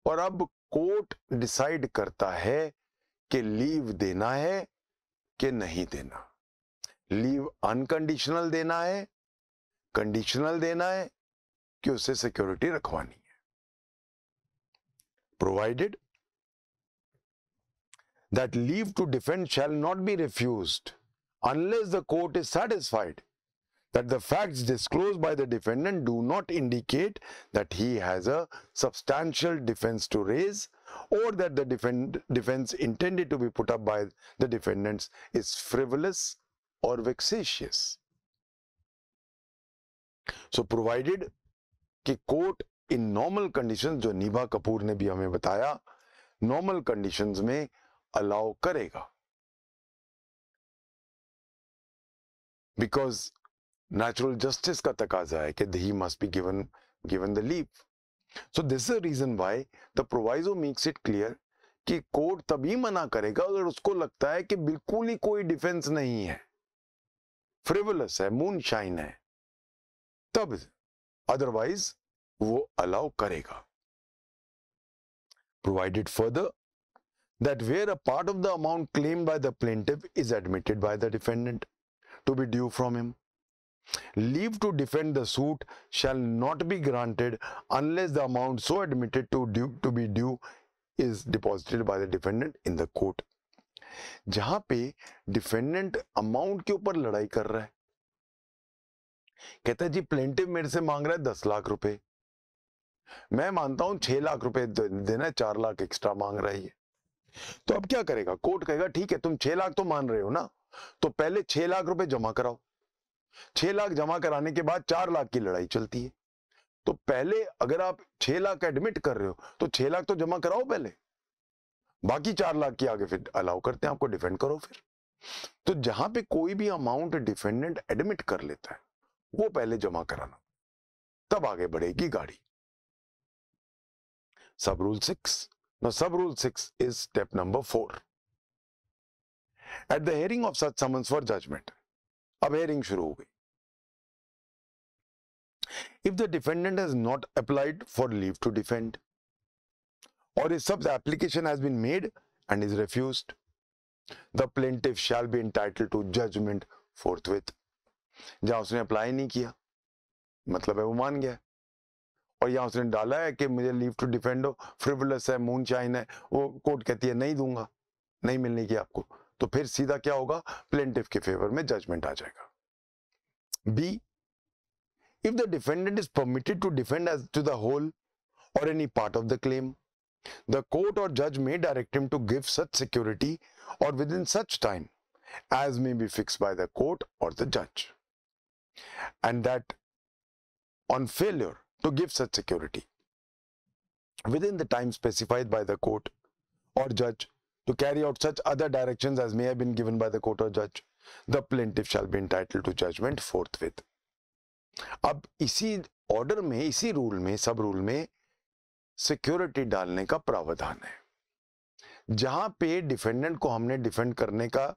और अब कोर्ट डिसाइड करता है कि लीव देना है कि नहीं देना लीव अनकंडीशनल देना है कंडीशनल देना है कि उसे सिक्योरिटी रखवानी है provided that leave to defend shall not be refused unless the court is satisfied that the fact disclosed by the defendant do not indicate that he has a substantial defence to raise or that the defend, defense intended to be put up the defendant is is or vexatious. So provided कि कोर्ट इन नॉर्मल कंडीशंस जो निभा कपूर ने भी हमें बताया नॉर्मल कंडीशंस में अलाउ करेगा बिकॉज नेचुरल जस्टिस का तकाजा है कि he must be given given the leave so this is reason why the proviso makes it clear कि कोर्ट तभी मना करेगा अगर उसको लगता है कि बिल्कुल ही कोई डिफेंस नहीं है फ्रिवलस है मून शाइन है तब अदरवाइज वो अलाउ करेगा provided further that where a part of the amount claimed by the plaintiff is admitted by the defendant to be due from him. Leave to defend the suit shall not be granted unless the amount so admitted to, due, to be due is deposited by the defendant in the court. जहां पे डिफेंडेंट अमाउंट के ऊपर लड़ाई कर रहा है कहता है जी प्लेंटिव मेरे से मांग रहा है दस लाख रुपए मैं मानता हूं छह लाख रुपए देना है चार लाख एक्स्ट्रा मांग रहा है तो अब क्या करेगा कोर्ट कहेगा ठीक है तुम छह लाख तो मान रहे हो ना तो पहले छह लाख रुपए जमा कराओ छह लाख जमा कराने के बाद चार लाख की लड़ाई चलती है तो पहले अगर आप छह लाख एडमिट कर रहे हो तो छह लाख तो जमा कराओ पहले बाकी चार लाख की आगे फिर अलाउ करते हैं आपको डिफेंड करो फिर तो जहां पे कोई भी अमाउंट डिफेंडेंट एडमिट कर लेता है वो पहले जमा कराना तब आगे बढ़ेगी गाड़ी sub rule six sub rule six is step number four at the hearing of such summons for judgment अब हेयरिंग शुरू हो गई if the defendant is not applied for leave to defend or if such application has been made and is refused, the plaintiff shall be entitled to judgment forthwith. जहां उसने अप्लाई नहीं किया मतलब है वो मान गया और यहाँ उसने डाला है कि मुझे लीव टू डिफेंड हो फ्रिवलस है मून चाइन है वो कोर्ट कहती है नहीं दूंगा नहीं मिलने की आपको तो फिर सीधा क्या होगा प्लेंटिव के फेवर में जजमेंट आ जाएगा B if the defendant is permitted to defend as to the whole or any part of the claim The court or judge may direct him to give such security or within such time as may be fixed by the court or the judge. And that on failure to give such security within the time specified by the court or judge to carry out such other directions as may have been given by the court or judge, the plaintiff shall be entitled to judgment forthwith. Now, in this order, in this rule, sub rule security डालने का प्रावधान है जहां पे डिफेंडेंट को हमने डिफेंड करने का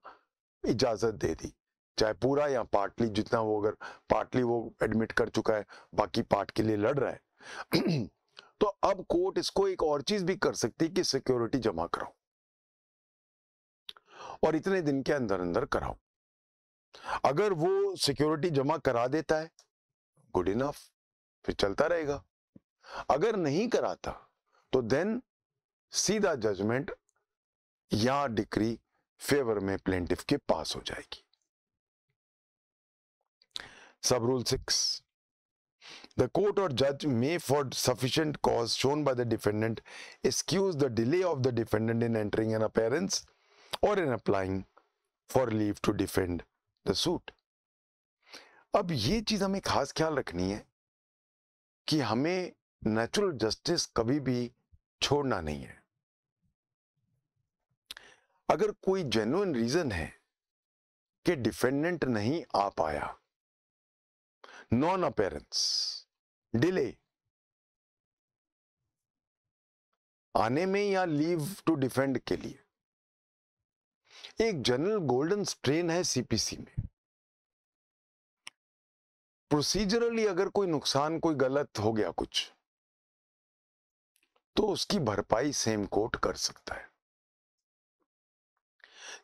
इजाजत दे दी चाहे पूरा या पार्टली जितना वो अगर पार्टली वो एडमिट कर चुका है बाकी पार्ट के लिए लड़ रहा है <clears throat> तो अब कोर्ट इसको एक और चीज भी कर सकती कि सिक्योरिटी जमा कराओ और इतने दिन के अंदर अंदर कराओ अगर वो सिक्योरिटी जमा करा देता है गुड इनफ फिर चलता रहेगा अगर नहीं कराता तो देन सीधा जजमेंट या डिक्री फेवर में प्लेंटिफ के पास हो जाएगी सब रूल सिक्स द कोर्ट और जज may for sufficient cause shown by the defendant excuse the delay of the defendant in entering an appearance और in applying for leave to defend the suit अब ये चीज हमें खास ख्याल रखनी है कि हमें नेचुरल जस्टिस कभी भी छोड़ना नहीं है अगर कोई जेन्युन रीजन है कि डिफेंडेंट नहीं आ पाया नॉन अपेरेंस डिले आने में या लीव टू डिफेंड के लिए एक जनरल गोल्डन स्ट्रेन है सीपीसी में प्रोसीजरली अगर कोई नुकसान कोई गलत हो गया कुछ तो उसकी भरपाई सेम कोर्ट कर सकता है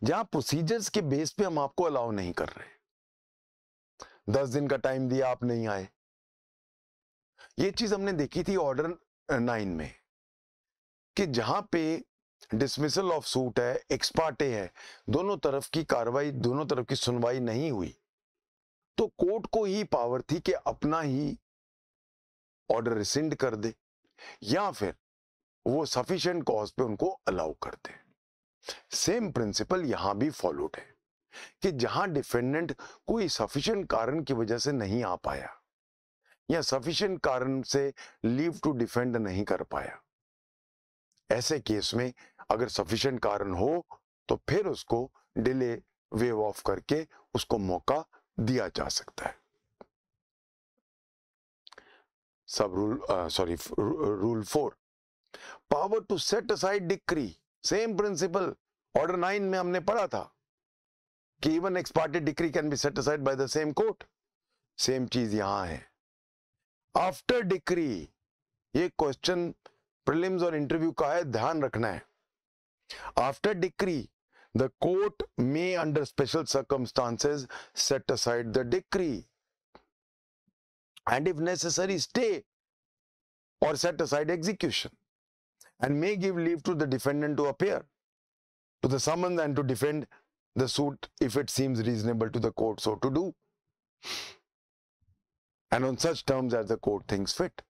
जहां प्रोसीजर्स के बेस पे हम आपको अलाउ नहीं कर रहे दस दिन का टाइम दिया आप नहीं आए ये चीज हमने देखी थी ऑर्डर नाइन में कि जहां पे डिसमिसल ऑफ सूट है एक्सपार्टे है दोनों तरफ की कार्रवाई दोनों तरफ की सुनवाई नहीं हुई तो कोर्ट को ही पावर थी कि अपना ही ऑर्डर रिसेंड कर दे या फिर वो सफिशियंट कॉज पे उनको अलाउ करते हैं सेम प्रिंसिपल यहां भी फॉलोड है कि जहां डिफेंडेंट कोई सफिशियंट कारण की वजह से नहीं आ पाया या सफिशियंट कारण से लीव टू डिफेंड नहीं कर पाया ऐसे केस में अगर सफिशियंट कारण हो तो फिर उसको डिले वेव ऑफ करके उसको मौका दिया जा सकता है sub rule sorry rule four power to set aside decree same principle order nine में हमने पढ़ा था कि even ex parte decree can be set aside by the same court same चीज यहां है आफ्टर डिक्री ये क्वेश्चन प्रिलिम्स और इंटरव्यू का है ध्यान रखना है after decree the court may under special circumstances set aside the decree and if necessary stay और set aside execution and may give leave to the defendant to appear to the summons and to defend the suit if it seems reasonable to the court so to do and on such terms as the court thinks fit.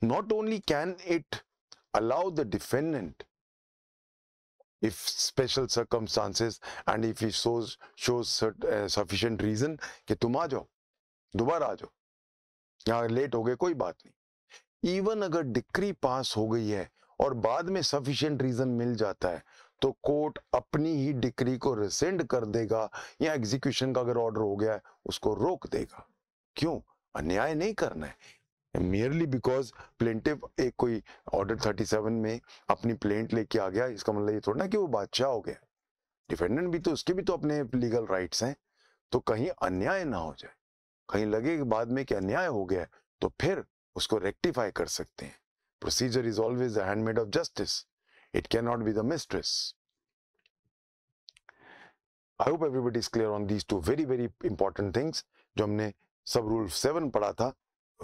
Not only can it allow the defendant if special circumstances and if he shows, shows uh, sufficient reason कि तुम आ जाओ दोबारा यहाँ लेट हो गए कोई बात नहीं इवन अगर डिक्री पास हो गई है और बाद में सफिशियंट रीजन मिल जाता है तो कोर्ट अपनी ही डिक्री को रिसेंड कर देगा या एग्जीक्यूशन का अगर ऑर्डर हो गया है उसको रोक देगा क्यों अन्याय नहीं करना है मेयरली बिकॉज प्लेंटिव एक कोई ऑर्डर 37 में अपनी प्लेंट लेके आ गया इसका मतलब ये थोड़ा ना कि वो बादशाह हो गया डिफेंडेंट भी तो उसके भी तो अपने लीगल राइट्स हैं तो कहीं अन्याय ना हो जाए कहीं लगे बाद में कि अन्याय हो गया तो फिर उसको रेक्टिफाई कर सकते हैं procedure is always the handmaid of justice it can not be the mistress I hope everybody is clear on these two very very important things जो हमने सब रूल सेवन पढ़ा था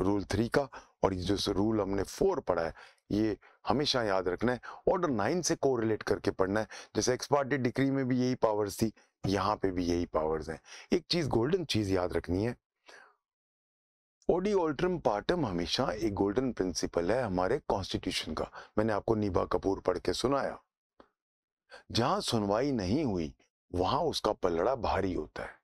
रूल थ्री का और ये जो रूल हमने फोर पढ़ा है ये हमेशा याद रखना है ऑर्डर नाइन से कोरिलेट करके पढ़ना है जैसे एक्सपार्टी डिक्री में भी यही पावर्स थी यहाँ पे भी यही पावर्स हैं एक चीज गोल्डन चीज याद रखनी है ओडी ऑल्ट्रम पार्टम हमेशा एक गोल्डन प्रिंसिपल है हमारे कॉन्स्टिट्यूशन का मैंने आपको निभा कपूर पढ़ के सुनाया जहां सुनवाई नहीं हुई वहां उसका पलड़ा भारी होता है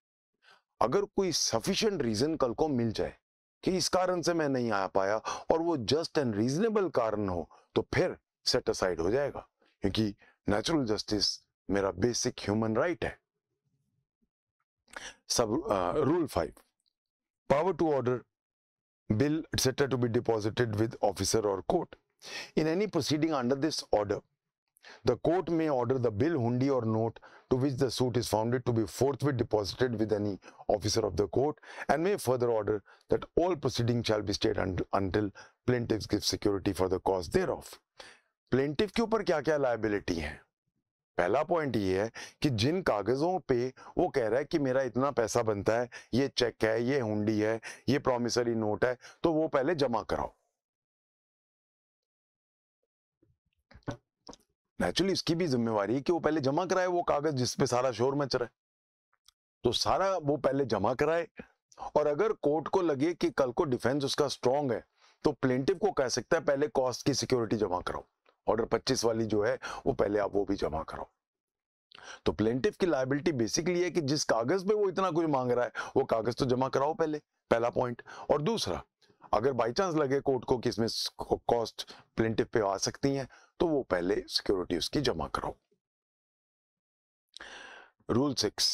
अगर कोई सफिशियंट रीजन कल को मिल जाए कि इस कारण से मैं नहीं आ पाया और वो जस्ट एंड रीजनेबल कारण हो तो फिर सेट असाइड हो जाएगा क्योंकि नेचुरल जस्टिस मेरा बेसिक ह्यूमन राइट है sub rule five power to order bill, etc. to be deposited with officer or court. In any proceeding under this order, the court may order the bill, hundi or note to which the suit is founded to be forthwith deposited with any officer of the court and may further order that all proceeding shall be stayed un until plaintiff gives security for the cause thereof. Plaintiff के ऊपर क्या क्या liability है पहला पॉइंट ये है कि जिन कागज़ों पे वो कह रहा है कि मेरा इतना पैसा बनता है ये चेक है ये हुंडी है ये प्रोमिसरी नोट है तो वो पहले जमा कराओ नेचुरली इसकी भी जिम्मेवारी है कि वो पहले जमा कराए वो कागज जिसपे सारा शोर मच रहा है तो सारा वो पहले जमा कराए और अगर कोर्ट को लगे कि कल को डिफेंस उसका स्ट्रांग है तो प्लेंटिव को कह सकता है पहले कॉस्ट की सिक्योरिटी जमा कराओ ऑर्डर 25 वाली जो है वो पहले आप वो भी जमा करो तो प्लेंटिव की लाइबिलिटी बेसिकली है कि जिस कागज पे वो इतना कुछ मांग रहा है वो कागज तो जमा कराओ पहले पहला पॉइंट और दूसरा अगर बाई चांस लगे कोर्ट को कि इसमें कॉस्ट प्लेंटिव पे आ सकती है तो वो पहले सिक्योरिटी उसकी जमा कराओ rule six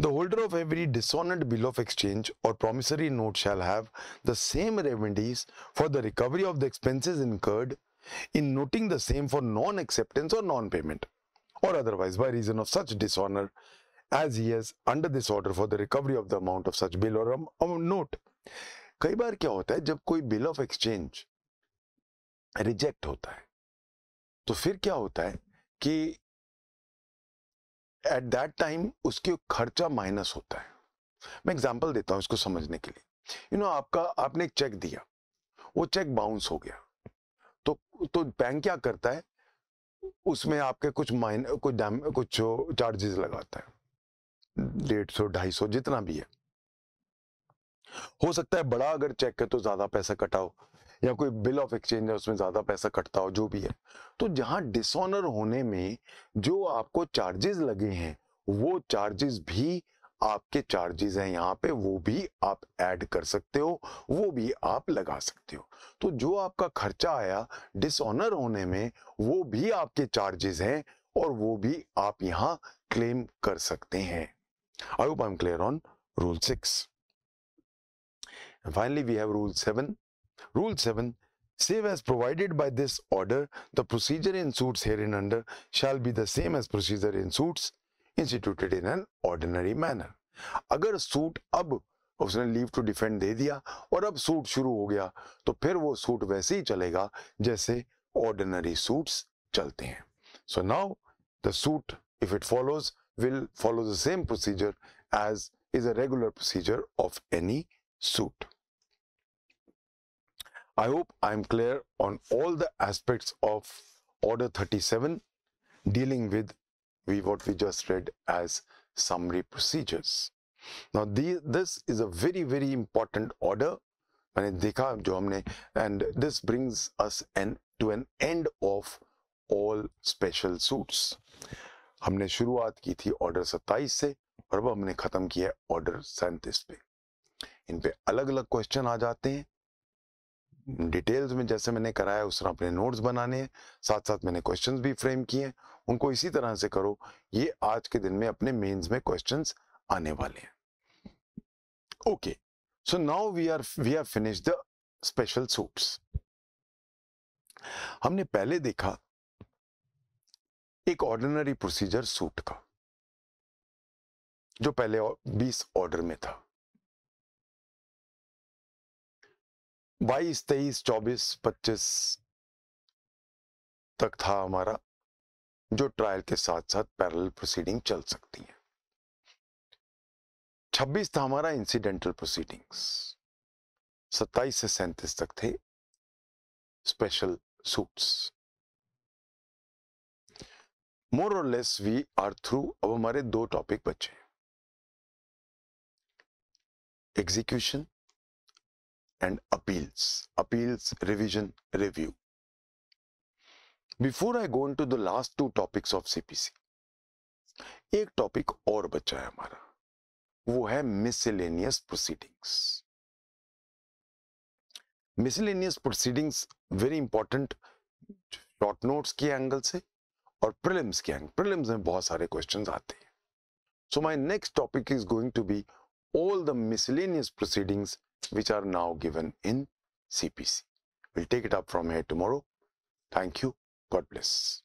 the holder of every dissonant bill of exchange और promissory note shall have the same remedies for the recovery of the expenses incurred in noting the same for non-acceptance or non-payment or otherwise by reason of such dishonor as he has under this order for the recovery of the amount of such bill or um, um, note. kai bar kya hota hai jab koi bill of exchange reject hota hai to फिर kya hota hai ki at that time uske kharcha minus hota hai मैं एग्जांपल देता हूं इसको समझने के लिए यू you नो know, आपका आपने एक चेक दिया वो चेक बाउंस हो गया तो तो बैंक क्या करता है उसमें आपके कुछ माइन कुछ डैम कुछ चार्जेस लगाता है डेढ़ सौ ढाई सौ जितना भी है हो सकता है बड़ा अगर चेक है तो ज्यादा पैसा कटाओ या कोई बिल ऑफ एक्सचेंज है उसमें ज्यादा पैसा कटता हो जो भी है तो जहां डिसऑनर होने में जो आपको चार्जेस लगे हैं वो चार्जेस भी आपके चार्जेस हैं यहाँ पे वो भी आप ऐड कर सकते हो वो भी आप लगा सकते हो तो जो आपका खर्चा आया डिसऑनर होने में वो भी आपके चार्जेस हैं और वो भी आप यहाँ क्लेम कर सकते हैं I hope I am clear on rule six finally we have rule seven rule seven Save as provided by this order, the procedure in suits herein under shall be the same as procedure in suits instituted in an ordinary manner अगर सूट अब उसने लीव टू डिफेंड दे दिया और अब सूट शुरू हो गया तो फिर वो सूट वैसे ही चलेगा जैसे ऑर्डिनरी सूट्स चलते हैं so now the suit if it follows will follow the same procedure as is a regular procedure of any suit. I hope I am clear on all the aspects of Order 37 dealing with we what we just read as summary procedures. Now the, this is a very very important order मैंने देखा जो हमने and this brings us an, to an end of all special suits. हमने शुरुआत की थी ऑर्डर 27 से और अब हमने ख़त्म किया है ऑर्डर सैंतीस पे इन पे अलग अलग क्वेश्चन आ जाते हैं डिटेल्स में जैसे मैंने कराया उस तरह अपने नोट्स बनाने हैं साथ साथ मैंने क्वेश्चंस भी फ्रेम किए हैं उनको इसी तरह से करो ये आज के दिन में अपने मेंस में क्वेश्चंस आने वाले हैं okay so now we are we are finish the special suits हमने पहले देखा एक ऑर्डिनरी प्रोसीजर सूट का जो पहले 20 ऑर्डर में था बाईस तेईस चौबीस पच्चीस तक था हमारा जो ट्रायल के साथ साथ पैरेलल प्रोसीडिंग चल सकती है 26 था हमारा इंसिडेंटल प्रोसीडिंग्स 27 से सैंतीस तक थे स्पेशल सूट्स मोर और लेस वी आर थ्रू अब हमारे दो टॉपिक बचे हैं execution and appeals appeals revision review before I go to the last two topics of CPC एक टॉपिक और बचा है हमारा वो है miscellaneous proceedings miscellaneous proceedings very important short notes के एंगल से और प्रिलिम्स के एंगल प्रिलिम्स में बहुत सारे क्वेश्चन आते हैं so my next topic is going to be all the miscellaneous proceedings which are now given in CPC. We'll take it up from here tomorrow. Thank you. God bless.